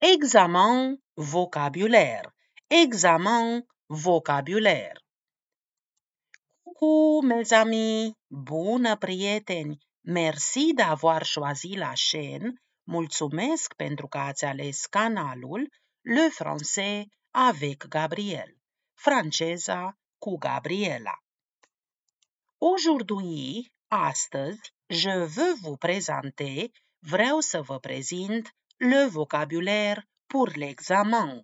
Examen vocabulaire. Examen vocabulaire. Coucou mes amis, bună prieteni, merci de choisi la chaîne, mulțumesc pentru că ați ales canalul Le Français avec Gabriel, franceza cu Gabriela. Aujourd'hui, astăzi, je veux vous présenter, vreau să vă prezint le vocabulaire pour l'examen,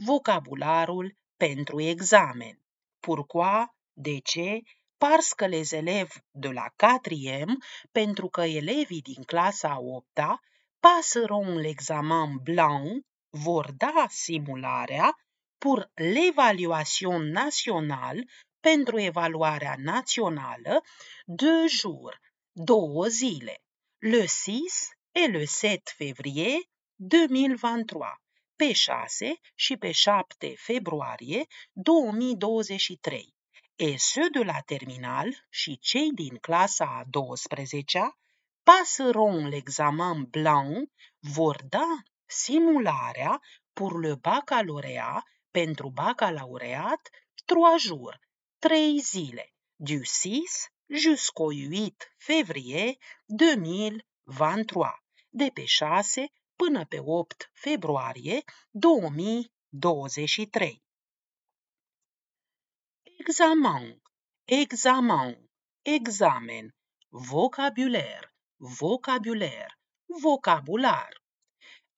vocabularul pentru examen. Pourquoi? De ce? Parce que les élèves de la quatrième, pentru că elevii din clasa a opta, passeront l'examen blanc, vor da simularea pour l'évaluation nationale pentru evaluarea națională, deux jours, două zile, le 6 et le 7 février 2023, pe 6 și pe 7 februarie 2023, et ceux de la terminal și cei din clasa a 12-a passeront l'examen blanc, vor da simularea pour le baccalauréat pentru bacalaureat 3 jours, 3 zile, du 6 jusqu'au 8 février 2023 de pe 6 până pe 8 februarie 2023. Examen, examen, examen, vocabular, vocabular, vocabular.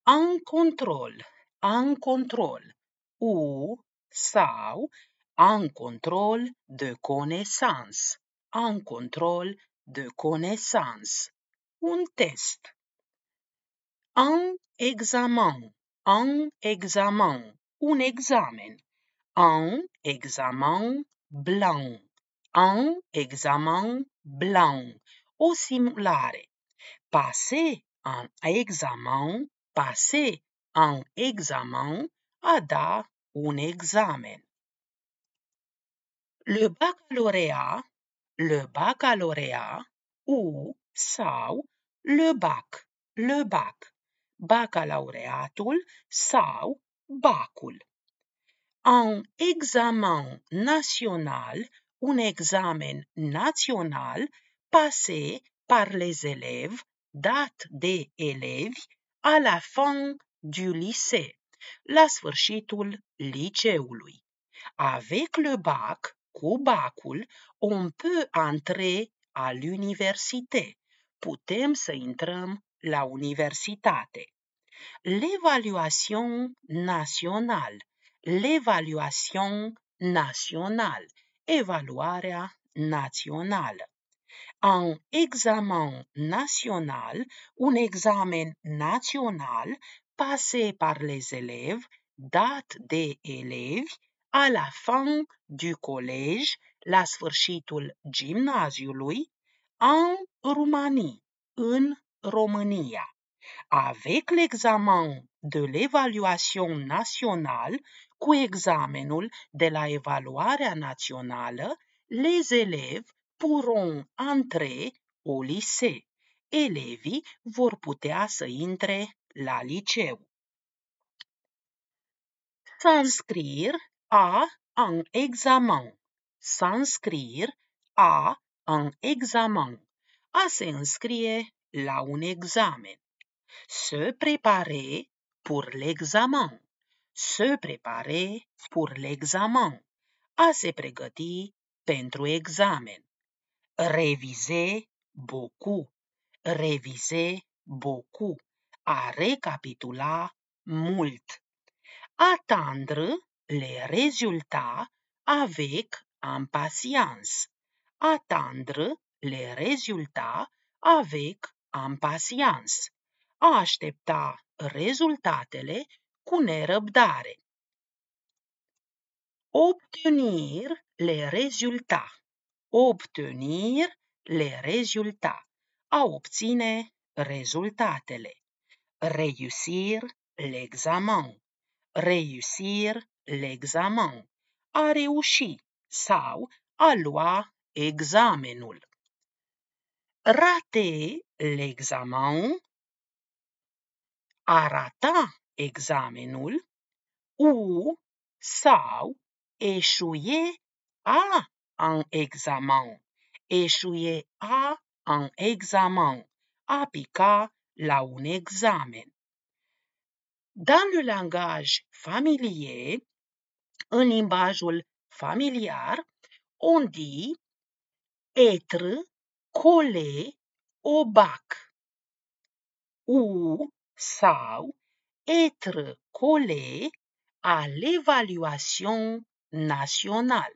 În control, în control, u sau în control de connaissance, în control de connaissance. Un test, Un examen, un examen, un examen. Un examen blanc, un examen blanc. Au simulare, passer un examen, passer un examen, à da un examen. Le baccalauréat, le baccalauréat ou sau le bac, le bac. bacalaureatul sau bacul. Un examen național, un examen național pase par les élèves, dat de elevi, a la fin du lycée, la sfârșitul liceului. Avec le bac, cu bacul, on peut entrer à l'université. Putem să intrăm la universitate. l'évaluation nationale, l'évaluation nationale, évaluarea nationale. Un examen national, un examen national passé par les élèves, date des élèves, à la fin du collège, la sfârșitul lui, en Roumanie, în România. avec l'examen de l'évaluation nationale cu examenul de la evaluarea națională, les élèves pourront entrer au lycée. Elevii vor putea să intre la liceu. S'inscrire à un examen. S'inscrire à un examen. A se înscrie la un examen. Se préparer pour l'examen. Se prepare pour l'examen. A se pregăti pentru examen. Revize beaucoup. Revize beaucoup. A recapitula mult. Attendre les résultats avec impatience. Attendre les résultats avec impatience a aștepta rezultatele cu nerăbdare. Obtenir le rezulta. Obtenir le rezulta. A obține rezultatele. reușir l'examen. reușir l'examen. A reuși sau a lua examenul. Rate l'examen arata examenul u sau eșuie a un examen. Eșuie a un examen. A pica la un examen. Dans le langage familier, în limbajul familiar, on dit être collé au bac ou sau être collé à l'évaluation nationale.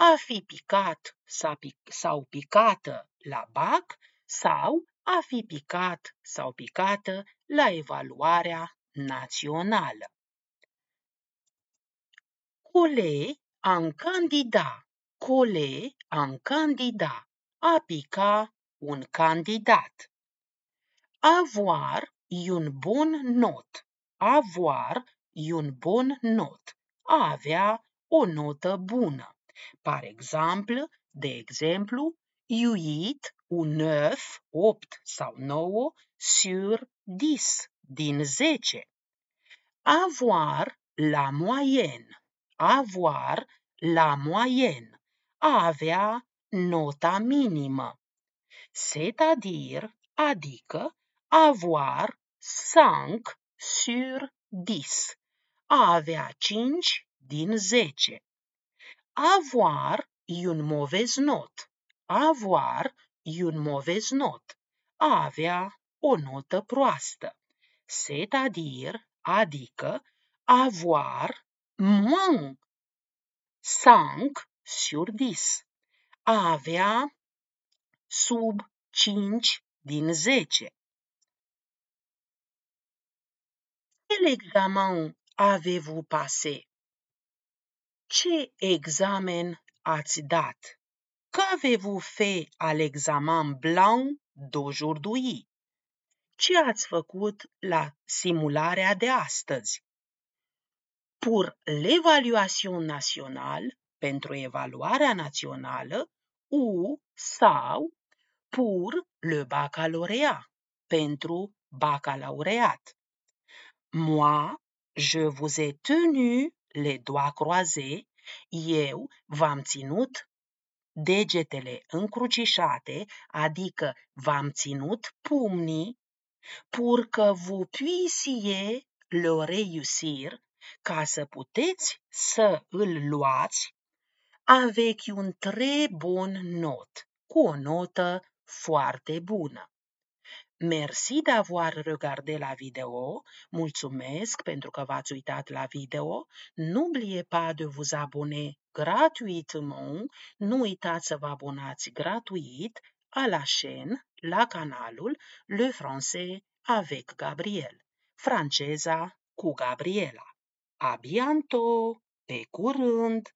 A fi picat sau picată la BAC sau a fi picat sau picată la evaluarea națională. Cole un candidat, cole un candidat, a pica un candidat. Avoir i un bun not. Avoir i un bun not. A avea o notă bună. Par exemplu, de exemplu, eat un 9, 8 sau 9 sur 10 din 10. Avoir la moyenne. Avoir la moyenne. A avea nota minimă. C'est-à-dire, adică, avoir 5 sur 10. A avea 5 din 10. Avoir e un mauvais not. Avoir e un mauvais not. A avea o notă proastă. C'est à dire, adică, avoir moins 5 sur 10. A avea sub 5 din 10. quel examen avez-vous passé? Ce examen ați dat? Qu'avez-vous fait à l'examen blanc d'aujourd'hui? Ce ați făcut la simularea de astăzi? Pour l'évaluation nationale, pentru evaluarea națională, ou sau pour le baccalauréat, pentru bacalaureat. Moi, je vous ai tenu les doigts croisés, eu v-am ținut degetele încrucișate, adică v-am ținut pumnii, pur că vă puisie le réussir, ca să puteți să îl luați avec un très bon not, cu o notă foarte bună. Merci d'avoir regardé la vidéo. Mulțumesc pentru că v-ați uitat la video. N'oubliez pas de vous abonner gratuitement. Nu uitați să vă abonați gratuit à la chaîne, la canalul Le Français avec Gabriel. Franceza cu Gabriela. A bientôt! Pe curând!